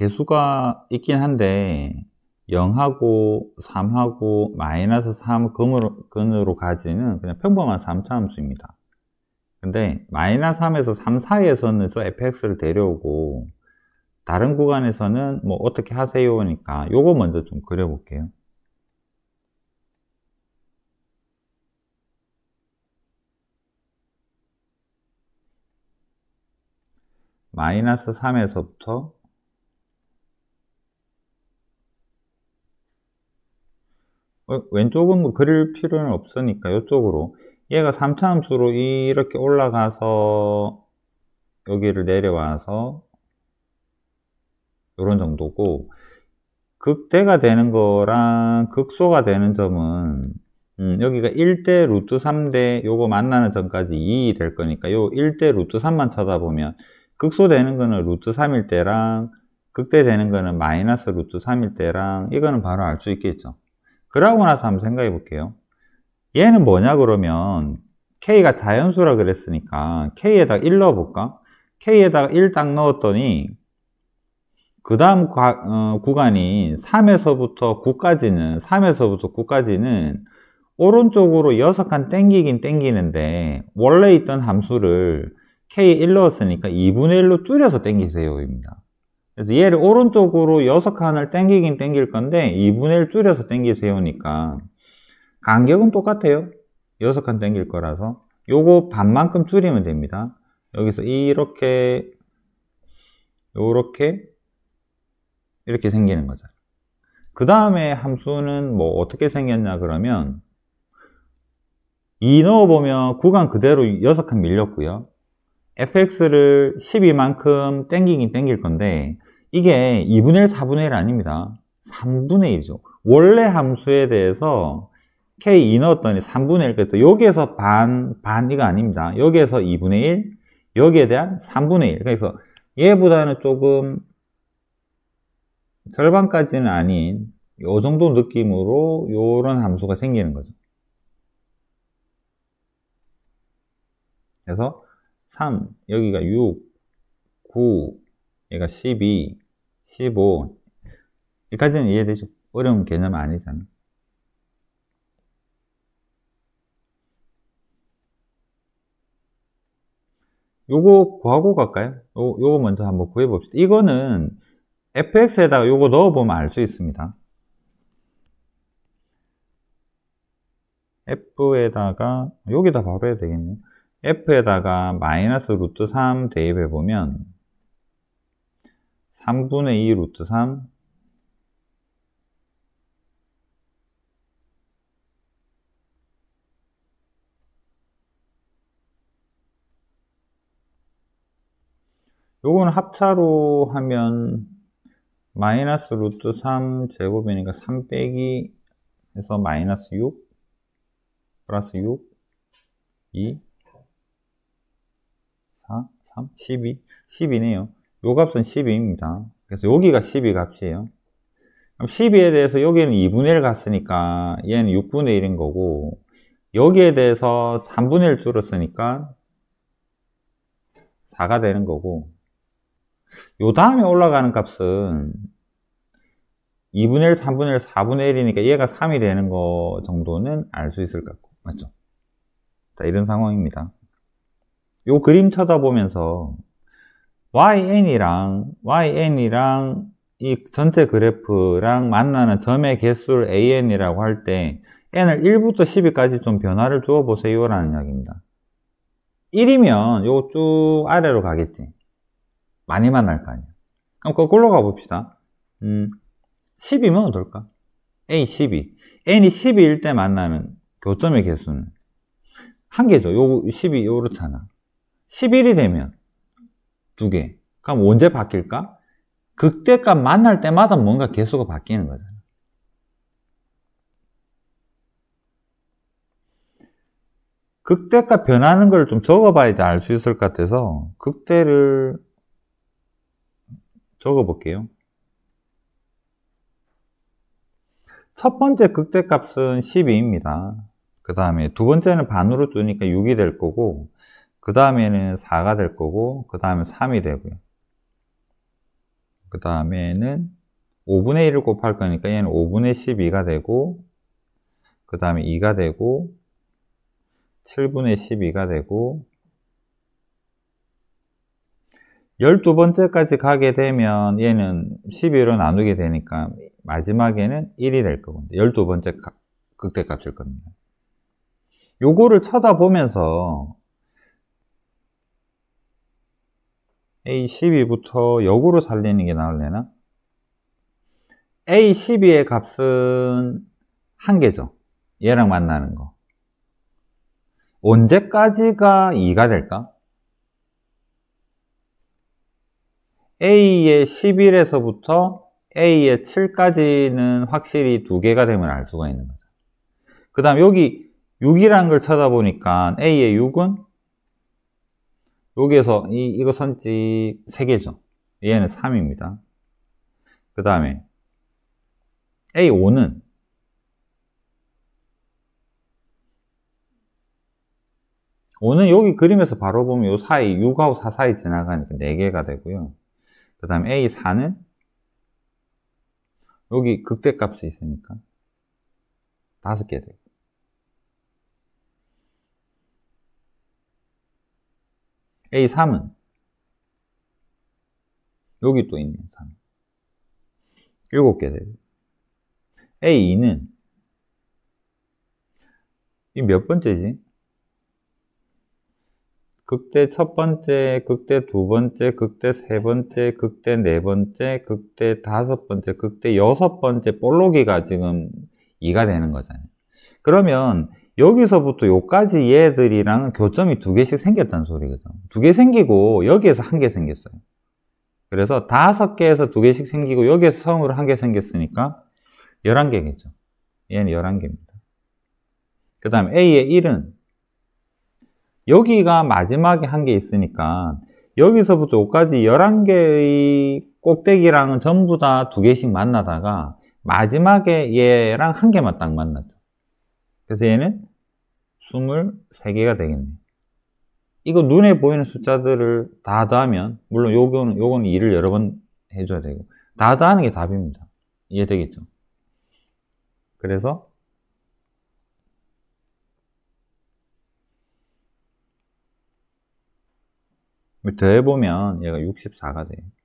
개수가 있긴 한데 0하고 3하고 마이너스 3 근으로, 근으로 가지는 그냥 평범한 3차함수입니다. 근데 마이너스 3에서 3 사이에서는 저 fx를 데려오고 다른 구간에서는 뭐 어떻게 하세요니까 요거 먼저 좀 그려볼게요. 마이너스 3에서부터 어, 왼쪽은 뭐 그릴 필요는 없으니까 이쪽으로 얘가 3차 함수로 이렇게 올라가서 여기를 내려와서 이런 정도고 극대가 되는 거랑 극소가 되는 점은 음, 여기가 1 대 루트 3대 요거 만나는 점까지 2이 될 거니까 요 1대 루트 3만 쳐다보면 극소되는 거는 루트 3일 때랑 극대되는 거는 마이너스 루트 3일 때랑 이거는 바로 알 수 있겠죠 그러고 나서 한번 생각해 볼게요. 얘는 뭐냐 그러면 k가 자연수라 그랬으니까 k에다가 1 넣어볼까? k에다가 1 딱 넣었더니 그 다음 어, 구간이 3에서부터 9까지는 3에서부터 9까지는 오른쪽으로 6칸 땡기긴 땡기는데 원래 있던 함수를 k 에1 넣었으니까 2분의 1로 줄여서 땡기세요 입니다. 그래서 얘를 오른쪽으로 6칸을 땡기긴땡길 건데 2분의 1 줄여서 땡기세요니까 간격은 똑같아요 6칸 땡길 거라서 요거 반만큼 줄이면 됩니다 여기서 이렇게 요렇게 이렇게 생기는 거죠 그 다음에 함수는 뭐 어떻게 생겼냐 그러면 2 넣어보면 구간 그대로 6칸 밀렸고요 fx를 12만큼 땡기긴 땡길 건데 이게 2분의 1, 4분의 1 아닙니다. 3분의 1이죠. 원래 함수에 대해서 k 2 넣었더니 3분의 1 그랬죠. 여기에서 반, 반 이거 아닙니다. 여기에서 2분의 1, 여기에 대한 3분의 1. 그래서 얘보다는 조금 절반까지는 아닌 요 정도 느낌으로 요런 함수가 생기는 거죠. 그래서 3, 여기가 6, 9, 얘가 12, 15. 여기까지는 이해되죠? 어려운 개념 아니잖아. 요거 구하고 갈까요? 요, 요거 먼저 한번 구해봅시다. 이거는 fx에다가 요거 넣어보면 알 수 있습니다. f에다가 여기다 봐봐야 되겠네요. f에다가 마이너스 루트 3 대입해보면 3분의 2 루트 3요는 합차로 하면 마이너스 루트 3 제곱이니까 3 빼기 해서 마이너스 6 플러스 6 2 4 3 12 12네요 요 값은 12입니다. 그래서 여기가 12 값이에요. 12에 대해서 여기는 2분의 1 갔으니까 얘는 6분의 1인 거고 여기에 대해서 3분의 1 줄었으니까 4가 되는 거고 요 다음에 올라가는 값은 2분의 1, 3분의 1, 4분의 1이니까 얘가 3이 되는 거 정도는 알 수 있을 것 같고 맞죠? 자 이런 상황입니다 요 그림 쳐다보면서 YN이랑, YN이랑 이 전체 그래프랑 만나는 점의 개수를 AN이라고 할 때, N을 1부터 10위까지 좀 변화를 주어 보세요. 라는 이야기입니다. 1이면 요거 쭉 아래로 가겠지. 많이 만날 거 아니야. 그럼 거꾸로 가봅시다. 음, 10이면 어떨까? A 12. N이 12일 때 만나는 교점의 개수는 한 개죠. 요 12, 요렇잖아. 11이 되면 두 개. 그럼 언제 바뀔까? 극대값 만날 때마다 뭔가 개수가 바뀌는 거잖아. 극대값 변하는 걸 좀 적어봐야지 알 수 있을 것 같아서 극대를 적어볼게요. 첫 번째 극대값은 12입니다. 그 다음에 두 번째는 반으로 주니까 6이 될 거고 그 다음에는 4가 될 거고 그 다음에 3이 되고요 그 다음에는 5분의 1을 곱할 거니까 얘는 5분의 12가 되고 그 다음에 2가 되고 7분의 12가 되고 12번째까지 가게 되면 얘는 11로 나누게 되니까 마지막에는 1이 될거고 12번째 극대값일 겁니다. 요거를 쳐다보면서 A12부터 역으로 살리는 게 나을래나? A12의 값은 한 개죠. 얘랑 만나는 거. 언제까지가 2가 될까? A의 11에서부터 A의 7까지는 확실히 두 개가 되면 알 수가 있는 거죠. 그 다음 여기 6이라는 걸 찾아보니까 A의 6은 여기에서 이, 이거 선지 3개죠. 얘는 3입니다. 그 다음에 A5는 오는 여기 그림에서 바로 보면 요 사이 6하고 4 사이 지나가니까 4개가 되고요. 그 다음 에 A4는 여기 극대값이 있으니까 5개 되고 A3은 여기 또 있네 3 7개 돼요 A2는 이 몇 번째지? 극대 첫 번째, 극대 두 번째, 극대 세 번째, 극대 네 번째, 극대 다섯 번째, 극대 여섯 번째 볼록이가 지금 2가 되는 거잖아요. 그러면 여기서부터 요까지 얘들이랑 교점이 두 개씩 생겼다는 소리거든 두 개 생기고 여기에서 한 개 생겼어요 그래서 다섯 개에서 두 개씩 생기고 여기에서 성으로 한 개 생겼으니까 11개겠죠 얘는 11개입니다 그 다음 A의 1은 여기가 마지막에 한 개 있으니까 여기서부터 여기까지 11개의 꼭대기랑은 전부 다 두 개씩 만나다가 마지막에 얘랑 한 개만 딱 만났죠 그래서 얘는 23개가 되겠네. 이거 눈에 보이는 숫자들을 다 더하면, 물론 요거는, 요거는 일을 여러 번 해줘야 되고, 다 더하는 게 답입니다. 이해되겠죠? 그래서, 더해보면 얘가 64가 돼요.